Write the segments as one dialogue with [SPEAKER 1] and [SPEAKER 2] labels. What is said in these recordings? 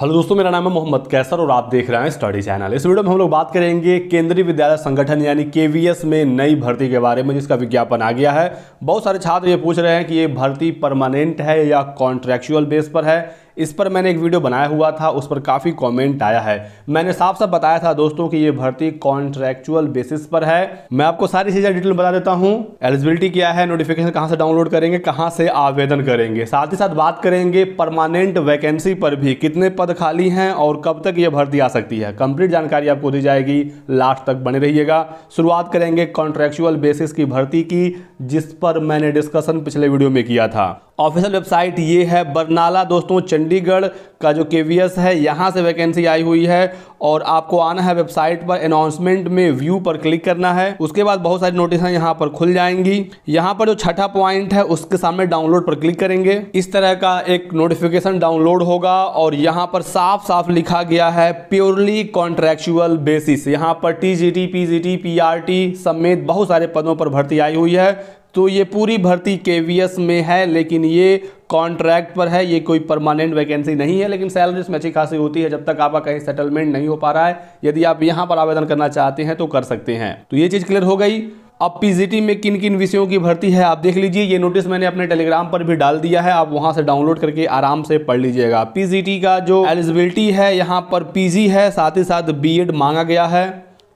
[SPEAKER 1] hello दोस्तों मेरा नाम है मोहम्मद कैसर और आप देख रहे हैं स्टडी चैनल इस वीडियो में हम लोग बात करेंगे केंद्रीय विद्यालय संगठन यानी के में नई भर्ती के बारे में जिसका विज्ञापन आ गया है बहुत सारे छात्र ये पूछ रहे हैं कि ये भर्ती परमानेंट है या कॉन्ट्रैक्चुअल बेस पर है इस पर मैंने एक वीडियो बनाया हुआ था उस पर काफ़ी कमेंट आया है मैंने साफ साफ बताया था दोस्तों कि ये भर्ती कॉन्ट्रैक्चुअल बेसिस पर है मैं आपको सारी चीज़ें डिटेल बता देता हूँ एलिजिबिलिटी क्या है नोटिफिकेशन कहाँ से डाउनलोड करेंगे कहाँ से आवेदन करेंगे साथ ही साथ बात करेंगे परमानेंट वैकेंसी पर भी कितने पद खाली हैं और कब तक ये भर्ती आ सकती है कंप्लीट जानकारी आपको दी जाएगी लास्ट तक बने रहिएगा शुरुआत करेंगे कॉन्ट्रैक्चुअल बेसिस की भर्ती की जिस पर मैंने डिस्कशन पिछले वीडियो में किया था ऑफिशियल वेबसाइट ये है बरनाला दोस्तों चंडीगढ़ का जो के है यहाँ से वैकेंसी आई हुई है और आपको आना है वेबसाइट पर अनाउंसमेंट में व्यू पर क्लिक करना है उसके बाद बहुत सारी नोटिस यहाँ पर खुल जाएंगी यहाँ पर जो छठा पॉइंट है उसके सामने डाउनलोड पर क्लिक करेंगे इस तरह का एक नोटिफिकेशन डाउनलोड होगा और यहाँ पर साफ साफ लिखा गया है प्योरली कॉन्ट्रेक्चुअल बेसिस यहाँ पर T G T P G T P R T समेत बहुत सारे पदों पर भर्ती आई हुई है तो ये पूरी भर्ती के में है लेकिन ये कॉन्ट्रैक्ट पर है ये कोई परमानेंट वैकेंसी नहीं है लेकिन सैलरी इसमें अच्छी खासी होती है जब तक आपका कहीं सेटलमेंट नहीं हो पा रहा है यदि आप यहाँ पर आवेदन करना चाहते हैं तो कर सकते हैं तो ये चीज़ क्लियर हो गई अब पी में किन किन विषयों की भर्ती है आप देख लीजिए ये नोटिस मैंने अपने टेलीग्राम पर भी डाल दिया है आप वहां से डाउनलोड करके आराम से पढ़ लीजिएगा पी का जो एलिजिबिलिटी है यहाँ पर पी है साथ ही साथ बी मांगा गया है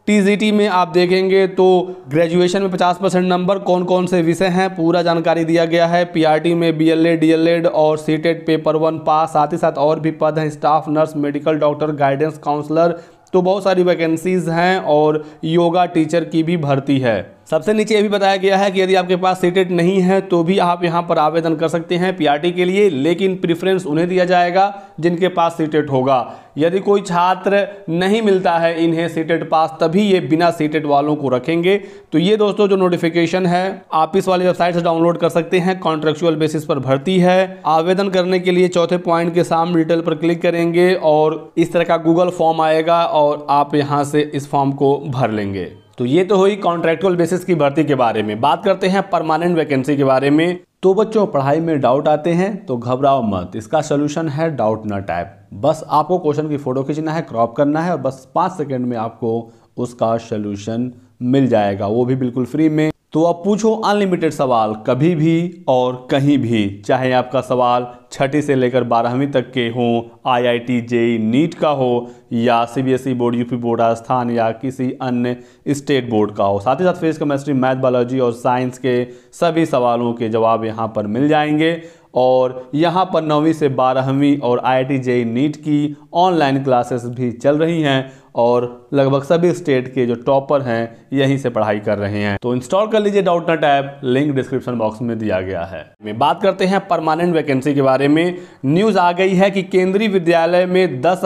[SPEAKER 1] टी में आप देखेंगे तो ग्रेजुएशन में 50 परसेंट नंबर कौन कौन से विषय हैं पूरा जानकारी दिया गया है पीआरटी में एल डीएलएड और सीटेट पेपर वन पास साथ ही साथ और भी पद हैं staff nurse medical doctor guidance counsellor तो बहुत सारी वैकेंसीज़ हैं और योगा टीचर की भी भर्ती है सबसे नीचे ये भी बताया गया है कि यदि आपके पास सीटेट नहीं है तो भी आप यहाँ पर आवेदन कर सकते हैं पीआरटी के लिए लेकिन प्रिफ्रेंस उन्हें दिया जाएगा जिनके पास सीटेट होगा यदि कोई छात्र नहीं मिलता है इन्हें सीटेट पास तभी ये बिना सीटेट वालों को रखेंगे तो ये दोस्तों जो नोटिफिकेशन है आप इस वाली वेबसाइट से डाउनलोड कर सकते हैं कॉन्ट्रेक्चुअल बेसिस पर भर्ती है आवेदन करने के लिए चौथे पॉइंट के सामने डिटेल पर क्लिक करेंगे और इस तरह का गूगल फॉर्म आएगा और आप यहाँ से इस फॉर्म को भर लेंगे तो ये तो हुई कॉन्ट्रेक्चुअल बेसिस की भर्ती के बारे में बात करते हैं परमानेंट वैकेंसी के बारे में तो बच्चों पढ़ाई में डाउट आते हैं तो घबराओ मत इसका सोल्यूशन है डाउट नट टाइप बस आपको क्वेश्चन की फ़ोटो खींचना है क्रॉप करना है और बस पाँच सेकेंड में आपको उसका सोल्यूशन मिल जाएगा वो भी बिल्कुल फ्री में तो आप पूछो अनलिमिटेड सवाल कभी भी और कहीं भी चाहे आपका सवाल छठी से लेकर बारहवीं तक के हों आईआईटी आई e, नीट का हो या CBSE e board UP board Rajasthan या किसी अन्य स्टेट बोर्ड का हो साथ ही साथ फिजिक्स केमेस्ट्री मैथ बायोलॉजी और साइंस के सभी सवालों के जवाब यहाँ पर मिल जाएंगे और यहाँ पर नौवीं से बारहवीं और आई आई टी नीट की ऑनलाइन क्लासेस भी चल रही हैं और लगभग सभी स्टेट के जो टॉपर हैं यहीं से पढ़ाई कर रहे हैं तो इंस्टॉल कर लीजिए Doubtnut app link description box में दिया गया है में बात करते हैं परमानेंट वैकेंसी के बारे में न्यूज़ आ गई है कि केंद्रीय विद्यालय में दस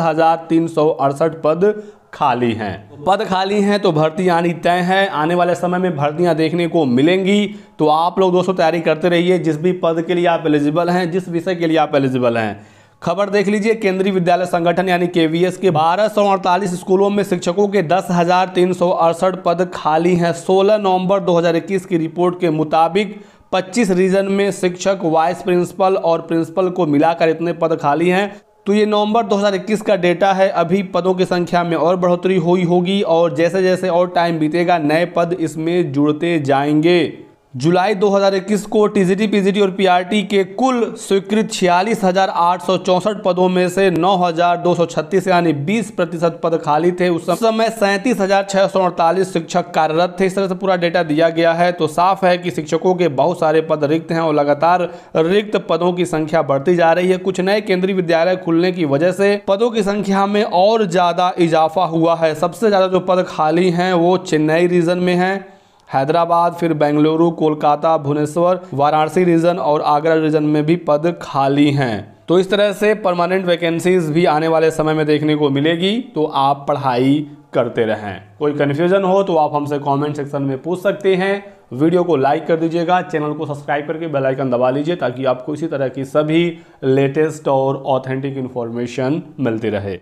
[SPEAKER 1] पद खाली हैं पद खाली हैं तो भर्ती आनी तय है आने वाले समय में भर्तियां देखने को मिलेंगी तो आप लोग दोस्तों तैयारी करते रहिए जिस भी पद के लिए आप एलिजिबल हैं जिस विषय के लिए आप एलिजिबल हैं खबर देख लीजिए केंद्रीय विद्यालय संगठन यानी एस के बारह सौ अड़तालीस स्कूलों में शिक्षकों के दस हजार तीन सौ अड़सठ पद खाली हैं 16 नवंबर 2021 की रिपोर्ट के मुताबिक 25 रीजन में शिक्षक वाइस प्रिंसिपल और प्रिंसिपल को मिलाकर इतने पद खाली हैं तो ये नवंबर 2021 का डेटा है अभी पदों की संख्या में और बढ़ोतरी हुई होगी और जैसे जैसे और टाइम बीतेगा नए पद इसमें जुड़ते जाएंगे जुलाई 2021 को टीजीटी पीजीटी और पीआरटी के कुल स्वीकृत छियालीस पदों में से 9,236 यानी 20 प्रतिशत पद खाली थे उस समय सैंतीस शिक्षक कार्यरत थे इस तरह से पूरा डेटा दिया गया है तो साफ है कि शिक्षकों के बहुत सारे पद रिक्त हैं और लगातार रिक्त पदों की संख्या बढ़ती जा रही है कुछ नए केंद्रीय विद्यालय खुलने की वजह से पदों की संख्या में और ज्यादा इजाफा हुआ है सबसे ज्यादा जो पद खाली है वो चेन्नई रीजन में है हैदराबाद फिर बेंगलुरु कोलकाता भुवनेश्वर वाराणसी रीजन और आगरा रीजन में भी पद खाली हैं तो इस तरह से परमानेंट वैकेंसीज भी आने वाले समय में देखने को मिलेगी तो आप पढ़ाई करते रहें कोई कन्फ्यूजन हो तो आप हमसे कमेंट सेक्शन में पूछ सकते हैं वीडियो को लाइक कर दीजिएगा चैनल को सब्सक्राइब करके बेल आइकन दबा लीजिए ताकि आपको इसी तरह की सभी लेटेस्ट और ऑथेंटिक इन्फॉर्मेशन मिलती रहे